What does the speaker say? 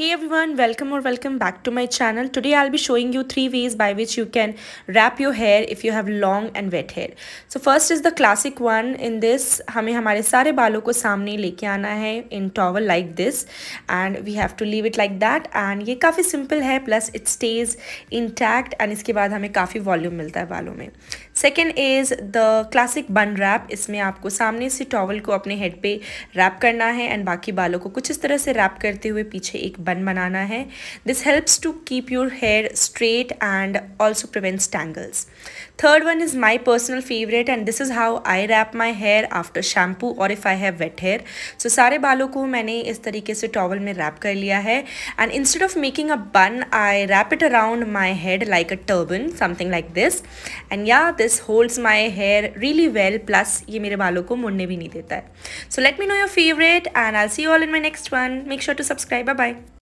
Hey everyone, welcome or welcome back to my channel. Today I'll be showing you three ways by which you can wrap your hair if you have long and wet hair. So first is the classic one. In this, हमें हमारे सारे बालों को सामने लेके आना है in towel like this and we have to leave it like that and ये काफ़ी simple है plus it stays intact and इसके बाद हमें काफ़ी volume मिलता है बालों में second is the classic bun wrap इसमें आपको सामने से टॉवल को अपने हेड पे रैप करना है एंड बाकी बालों को कुछ इस तरह से रैप करते हुए पीछे एक बन बनाना है this helps to keep your hair straight and also prevents tangles third one is my personal favourite and this is how I wrap my hair after shampoo और if I have wet hair so सारे बालों को मैंने इस तरीके से towel में rap कर लिया है and instead of making a bun I wrap it around my head like a turban something like this and yeah this holds my hair really well plus ये मेरे बालों को मुड़ने भी नहीं देता है so let me know your favourite and I see all in my next one make sure to subscribe a bye